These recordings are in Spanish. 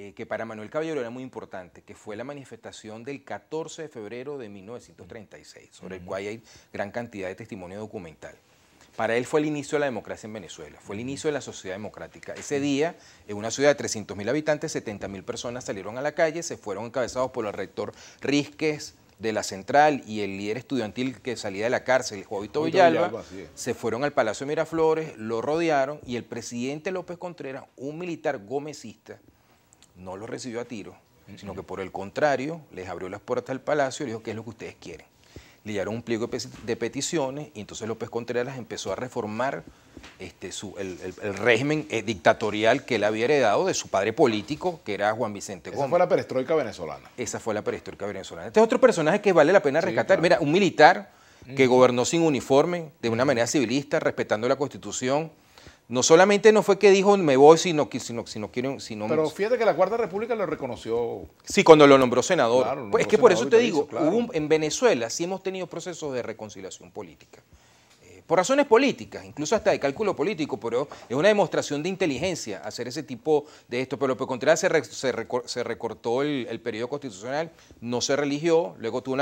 Eh, que para Manuel Caballero era muy importante, que fue la manifestación del 14 de febrero de 1936, sobre el cual hay gran cantidad de testimonio documental. Para él fue el inicio de la democracia en Venezuela, fue el inicio de la sociedad democrática. Ese día, en una ciudad de 300.000 habitantes, 70.000 personas salieron a la calle, se fueron encabezados por el rector Rizquez, de la central y el líder estudiantil que salía de la cárcel, Jovito Villalba, se fueron al Palacio Miraflores, lo rodearon y el presidente López Contreras, un militar gomecista, no lo recibió a tiro, sino que por el contrario les abrió las puertas al palacio y les dijo, ¿qué es lo que ustedes quieren? Le dieron un pliego de peticiones y entonces López Contreras empezó a reformar este, el, régimen eh, dictatorial que él había heredado de su padre político, que era Juan Vicente Gómez. Esa fue la perestroika venezolana. Esa fue la perestroika venezolana. Este es otro personaje que vale la pena rescatar. Mira, un militar que gobernó sin uniforme, de una manera civilista, respetando la Constitución, no solamente no fue que dijo me voy sino que... si no, si Pero fíjate que la Cuarta República lo reconoció. Sí, cuando lo nombró senador. Pues es que por eso te digo, en Venezuela sí hemos tenido procesos de reconciliación política eh, por razones políticas, incluso hasta de cálculo político, pero es una demostración de inteligencia hacer ese tipo de esto. Pero por contrario, se, se, recortó el, periodo constitucional, no se religió, luego tuvo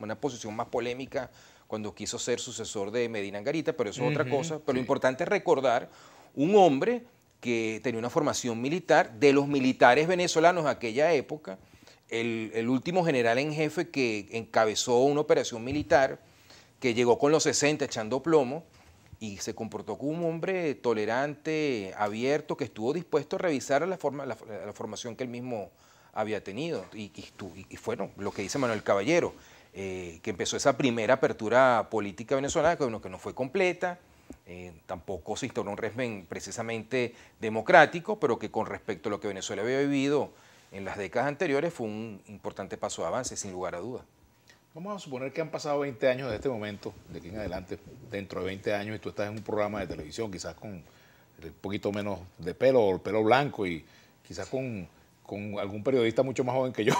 una posición más polémica cuando quiso ser sucesor de Medina Angarita, pero eso es otra cosa. Pero lo importante es recordar un hombre que tenía una formación militar, de los militares venezolanos de aquella época, el, último general en jefe que encabezó una operación militar, que llegó con los 60 echando plomo y se comportó como un hombre tolerante, abierto, que estuvo dispuesto a revisar la, formación que él mismo había tenido. Y, y, lo que dice Manuel Caballero, eh, que empezó esa primera apertura política venezolana, que, que no fue completa, eh, tampoco se instauró un régimen precisamente democrático, pero que con respecto a lo que Venezuela había vivido en las décadas anteriores fue un importante paso de avance, sin lugar a dudas. Vamos a suponer que han pasado 20 años de este momento, de aquí en adelante, dentro de 20 años, y tú estás en un programa de televisión, quizás con un poquito menos de pelo, o el pelo blanco, y quizás con con algún periodista mucho más joven que yo.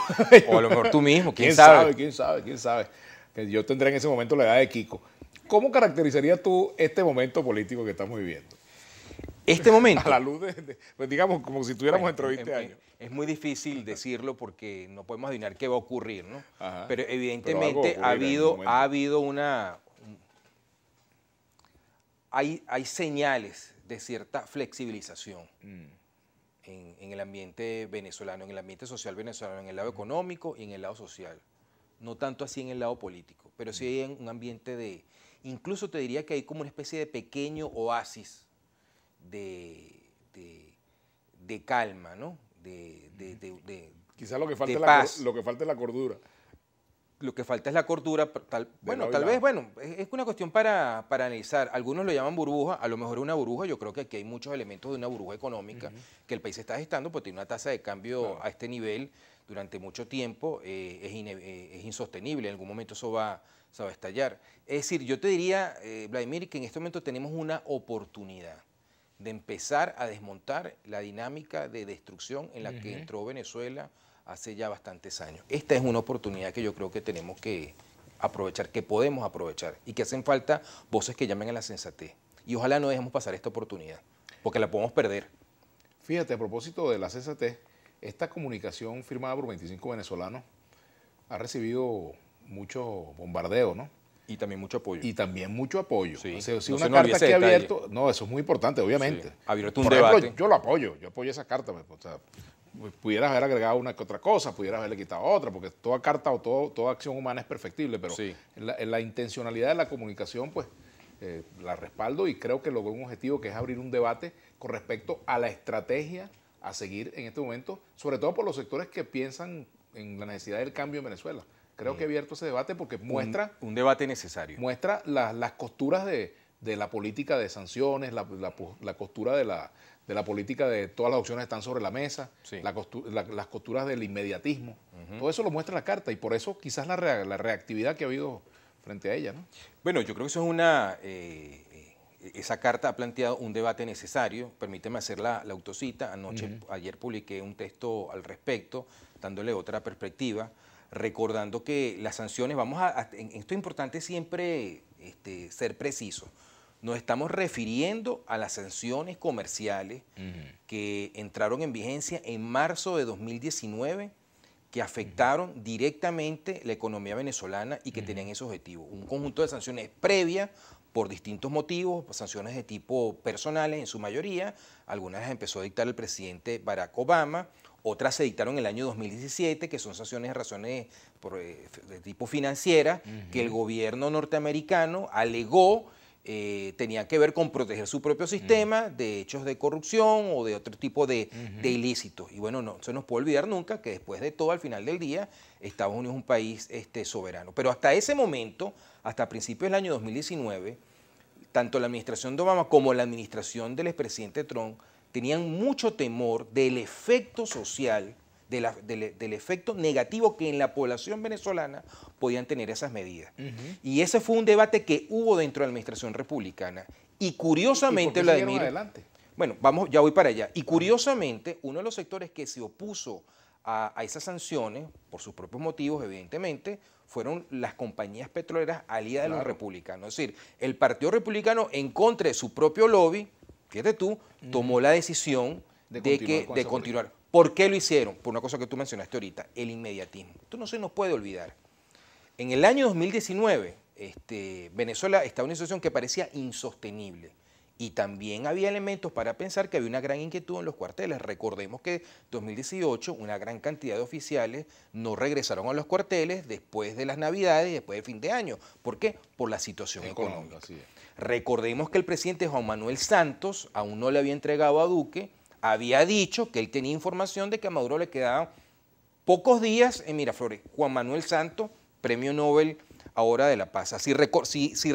o a lo mejor tú mismo, quién, ¿Quién sabe? Quién sabe, quién sabe. Que yo tendré en ese momento la edad de Kiko. ¿Cómo caracterizarías tú este momento político que estamos viviendo? Este momento. a la luz de, pues digamos, como si tuviéramos bueno, de 20 años. Es muy difícil decirlo porque no podemos adivinar qué va a ocurrir, ¿no? pero evidentemente ha, habido, ha habido una. Hay, hay señales de cierta flexibilización. Mm en, el ambiente venezolano, en el ambiente social venezolano, en el lado económico y en el lado social. No tanto así en el lado político, pero sí hay un ambiente de, incluso te diría que hay como una especie de pequeño oasis de, de, calma, ¿no? De, de, Quizás lo que falta lo que falta es la cordura lo que falta es la cordura. bueno, tal vez, bueno, es, una cuestión para, analizar. Algunos lo llaman burbuja, a lo mejor una burbuja. Yo creo que aquí hay muchos elementos de una burbuja económica que el país está gestando, porque tiene una tasa de cambio a este nivel durante mucho tiempo. Eh, eh, es, insostenible, en algún momento eso va, va, a estallar. Es decir, yo te diría, eh, Vladimir, que en este momento tenemos una oportunidad de empezar a desmontar la dinámica de destrucción en la que entró Venezuela hace ya bastantes años. Esta es una oportunidad que yo creo que tenemos que aprovechar, que podemos aprovechar y que hacen falta voces que llamen a la sensatez. Y ojalá no dejemos pasar esta oportunidad, porque la podemos perder. Fíjate, a propósito de la sensatez, esta comunicación firmada por 25 venezolanos ha recibido mucho bombardeo, ¿no? Y también mucho apoyo. Y también mucho apoyo. Sí. O no una carta que ha abierto, no, eso es muy importante, obviamente. yo lo apoyo, yo apoyo esa carta. Pues, pues, pudieras haber agregado una que otra cosa, pudieras haberle quitado otra, porque toda carta o todo, toda acción humana es perfectible, pero la, intencionalidad de la comunicación, pues eh, la respaldo y creo que logró un objetivo que es abrir un debate con respecto a la estrategia a seguir en este momento, sobre todo por los sectores que piensan en la necesidad del cambio en Venezuela. Creo que he abierto ese debate porque muestra... Un, debate necesario. Muestra las costuras de, la política de sanciones, la costura de la, de la política de todas las opciones están sobre la mesa, las costuras del inmediatismo. Todo eso lo muestra la carta y por eso quizás la, reactividad que ha habido frente a ella. Bueno, yo creo que eso es una... Eh, esa carta ha planteado un debate necesario. Permíteme hacer la, autocita. Anoche, ayer publiqué un texto al respecto, dándole otra perspectiva, recordando que las sanciones, vamos a... esto es importante siempre este, ser preciso nos estamos refiriendo a las sanciones comerciales que entraron en vigencia en marzo de 2019 que afectaron directamente la economía venezolana y que tenían ese objetivo. Un conjunto de sanciones previas por distintos motivos, sanciones de tipo personales en su mayoría, algunas las empezó a dictar el presidente Barack Obama, otras se dictaron en el año 2017, que son sanciones de razones eh, de tipo financiera, que el gobierno norteamericano alegó eh, tenía que ver con proteger su propio sistema de hechos de corrupción o de otro tipo de, ilícitos. Y bueno, no se nos puede olvidar nunca que después de todo, al final del día, Estados Unidos es un país este, soberano. Pero hasta ese momento, hasta principios del año 2019, tanto la administración de Obama como la administración del expresidente Trump tenían mucho temor del efecto social del efecto negativo que en la población venezolana podían tener esas medidas. Y ese fue un debate que hubo dentro de la administración republicana. Y curiosamente, ¿Y Vladimir... Adelante? Bueno, vamos, ya voy para allá. Y curiosamente, uno de los sectores que se opuso a, esas sanciones, por sus propios motivos, evidentemente, fueron las compañías petroleras aliadas de los republicanos. Es decir, el Partido Republicano, en contra de su propio lobby, fíjate tú, tomó la decisión de, de continuar. ¿Por qué lo hicieron? Por una cosa que tú mencionaste ahorita, el inmediatismo. Esto no se nos puede olvidar. En el año 2019, este, Venezuela estaba en una situación que parecía insostenible. Y también había elementos para pensar que había una gran inquietud en los cuarteles. Recordemos que en 2018 una gran cantidad de oficiales no regresaron a los cuarteles después de las Navidades y después del fin de año. ¿Por qué? Por la situación económica. Recordemos que el presidente Juan Manuel Santos aún no le había entregado a Duque había dicho que él tenía información de que a Maduro le quedaban pocos días en Miraflores. Juan Manuel Santo premio Nobel ahora de la paz. Si,